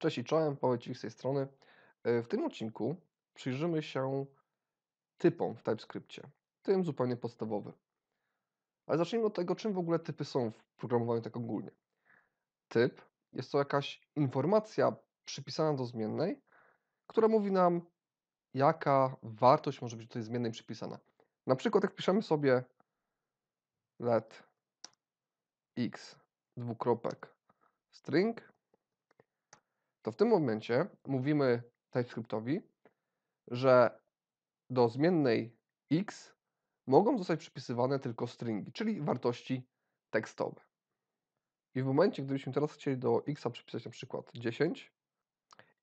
Cześć i czołem, Paweł z tej strony. E, w tym odcinku przyjrzymy się typom w TypeScriptie, tym zupełnie podstawowym. Ale zacznijmy od tego, czym w ogóle typy są w programowaniu tak ogólnie. Typ jest to jakaś informacja przypisana do zmiennej, która mówi nam, jaka wartość może być do tej zmiennej przypisana. Na przykład jak piszemy sobie let x dwukropek string, to w tym momencie mówimy TypeScriptowi, że do zmiennej x mogą zostać przypisywane tylko stringi, czyli wartości tekstowe. I w momencie, gdybyśmy teraz chcieli do x przypisać na przykład 10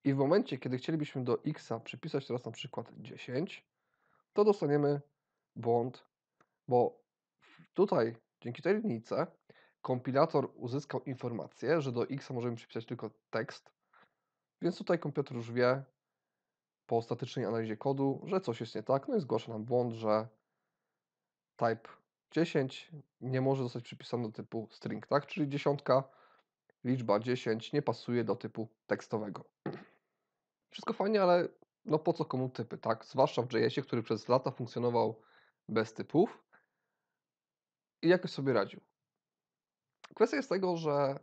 i w momencie, kiedy chcielibyśmy do x przypisać teraz na przykład 10, to dostaniemy błąd, bo tutaj dzięki tej linijce kompilator uzyskał informację, że do x możemy przypisać tylko tekst, więc tutaj komputer już wie po statycznej analizie kodu, że coś jest nie tak, no i zgłasza nam błąd, że type 10 nie może zostać przypisany do typu string, tak? Czyli dziesiątka, liczba 10 nie pasuje do typu tekstowego. Wszystko fajnie, ale no po co komu typy, tak? Zwłaszcza w JS-ie, który przez lata funkcjonował bez typów i jakoś sobie radził. Kwestia jest tego, że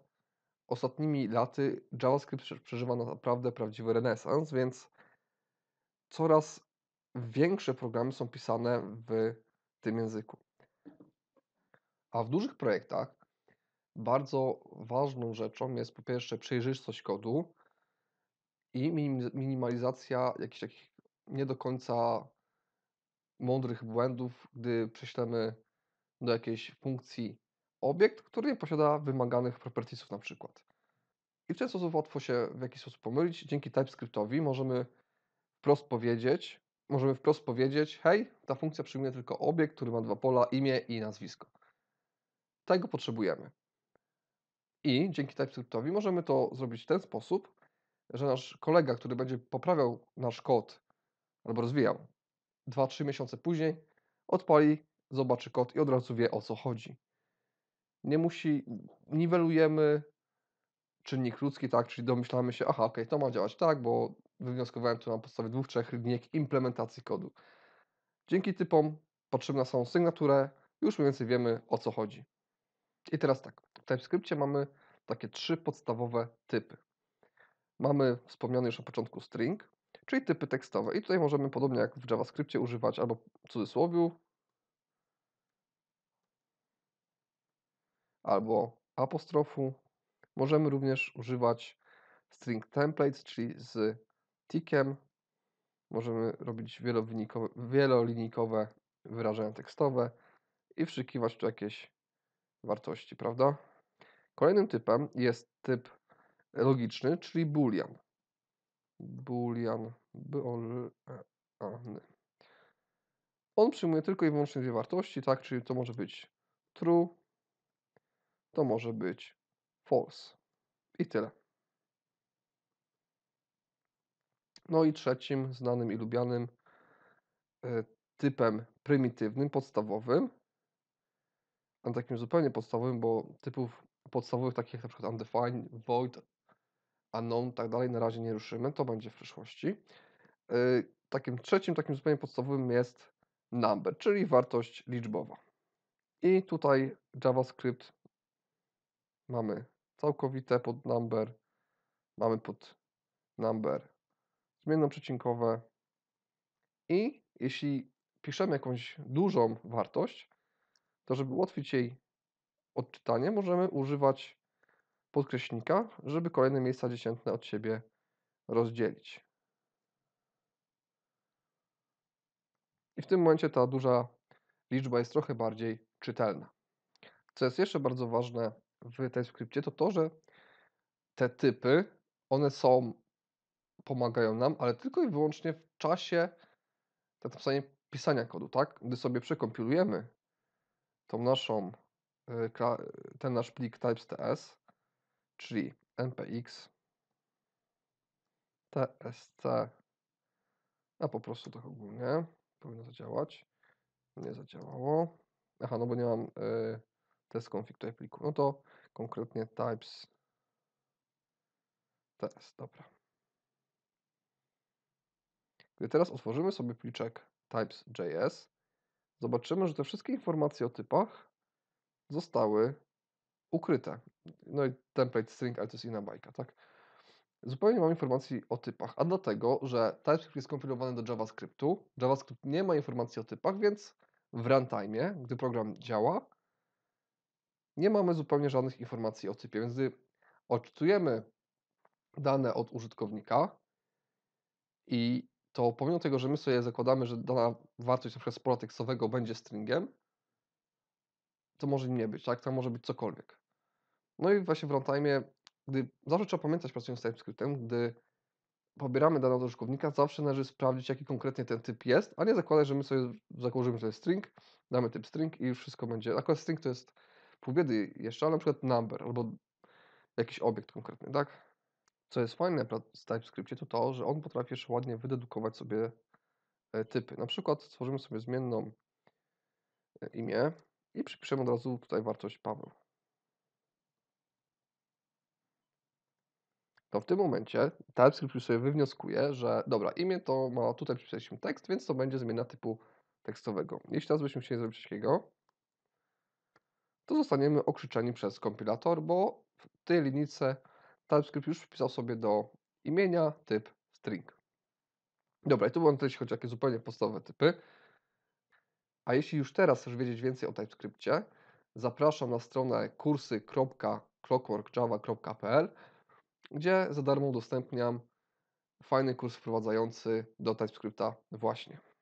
ostatnimi laty JavaScript przeżywa naprawdę prawdziwy renesans, więc coraz większe programy są pisane w tym języku. A w dużych projektach bardzo ważną rzeczą jest po pierwsze przejrzystość kodu i minimalizacja jakichś takich nie do końca mądrych błędów, gdy prześlemy do jakiejś funkcji obiekt, który nie posiada wymaganych propertiesów na przykład. I w ten sposób łatwo się w jakiś sposób pomylić. Dzięki TypeScriptowi możemy wprost powiedzieć, możemy wprost powiedzieć, hej, ta funkcja przyjmuje tylko obiekt, który ma dwa pola, imię i nazwisko. Tego potrzebujemy. I dzięki TypeScriptowi możemy to zrobić w ten sposób, że nasz kolega, który będzie poprawiał nasz kod albo rozwijał 2-3 miesiące później, odpali, zobaczy kod i od razu wie o co chodzi nie musi, niwelujemy czynnik ludzki, tak, czyli domyślamy się, aha, okej, okay, to ma działać tak, bo wywnioskowałem to na podstawie dwóch, trzech linijek implementacji kodu. Dzięki typom patrzymy na samą sygnaturę, już mniej więcej wiemy o co chodzi. I teraz tak, w TypeScriptie mamy takie trzy podstawowe typy. Mamy wspomniany już na początku string, czyli typy tekstowe. I tutaj możemy podobnie jak w JavaScriptie używać albo cudzysłowiu, albo apostrofu. Możemy również używać string templates, czyli z tickiem. Możemy robić wielolinijkowe wyrażenia tekstowe i wszykiwać tu jakieś wartości, prawda? Kolejnym typem jest typ logiczny, czyli boolean. Boolean. On przyjmuje tylko i wyłącznie dwie wartości, tak? Czyli to może być true to może być false. I tyle. No i trzecim znanym i lubianym e, typem prymitywnym, podstawowym, a takim zupełnie podstawowym, bo typów podstawowych takich jak na przykład undefined, void, unknown, tak dalej na razie nie ruszymy, to będzie w przyszłości. E, takim trzecim, takim zupełnie podstawowym jest number, czyli wartość liczbowa. I tutaj JavaScript mamy całkowite pod number, mamy pod number zmienną przecinkowe i jeśli piszemy jakąś dużą wartość, to żeby ułatwić jej odczytanie, możemy używać podkreśnika, żeby kolejne miejsca dziesiętne od siebie rozdzielić. I w tym momencie ta duża liczba jest trochę bardziej czytelna. Co jest jeszcze bardzo ważne w TypeScriptie, to to, że te typy, one są, pomagają nam, ale tylko i wyłącznie w czasie tak napisania pisania kodu, tak? Gdy sobie przekompilujemy tą naszą, y, ten nasz plik types.ts, czyli npx tsc, a po prostu tak ogólnie powinno zadziałać. Nie zadziałało. Aha, no bo nie mam y, test config pliku. No to konkretnie types test, dobra. Gdy teraz otworzymy sobie pliczek types.js, zobaczymy, że te wszystkie informacje o typach zostały ukryte. No i template string, ale to jest inna bajka, tak? Zupełnie nie mam informacji o typach, a dlatego, że TypeScript jest kompilowany do JavaScriptu. JavaScript nie ma informacji o typach, więc w runtime, gdy program działa, nie mamy zupełnie żadnych informacji o typie. Więc gdy odczytujemy dane od użytkownika i to pomimo tego, że my sobie zakładamy, że dana wartość np. pola tekstowego będzie stringiem, to może nie być, tak? To może być cokolwiek. No i właśnie w runtime, gdy zawsze trzeba pamiętać pracując z TypeScriptem, gdy pobieramy dane od użytkownika, zawsze należy sprawdzić, jaki konkretnie ten typ jest, a nie zakładać, że my sobie założymy sobie string, damy typ string i już wszystko będzie. Akurat string to jest pół biedy jeszcze, ale na przykład number albo jakiś obiekt konkretny, tak? Co jest fajne w TypeScriptie to to, że on potrafi jeszcze ładnie wydedukować sobie e, typy. Na przykład stworzymy sobie zmienną e, imię i przypiszemy od razu tutaj wartość Paweł. To w tym momencie TypeScript już sobie wywnioskuje, że dobra, imię to ma tutaj przypisaliśmy tekst, więc to będzie zmiana typu tekstowego. Jeśli teraz byśmy chcieli zrobić takiego, to zostaniemy okrzyczeni przez kompilator, bo w tej linijce TypeScript już wpisał sobie do imienia typ string. Dobra, i tu będą jeśli chodzi o takie zupełnie podstawowe typy. A jeśli już teraz chcesz wiedzieć więcej o TypeScriptie, zapraszam na stronę kursy.clockworkjava.pl, gdzie za darmo udostępniam fajny kurs wprowadzający do TypeScripta właśnie.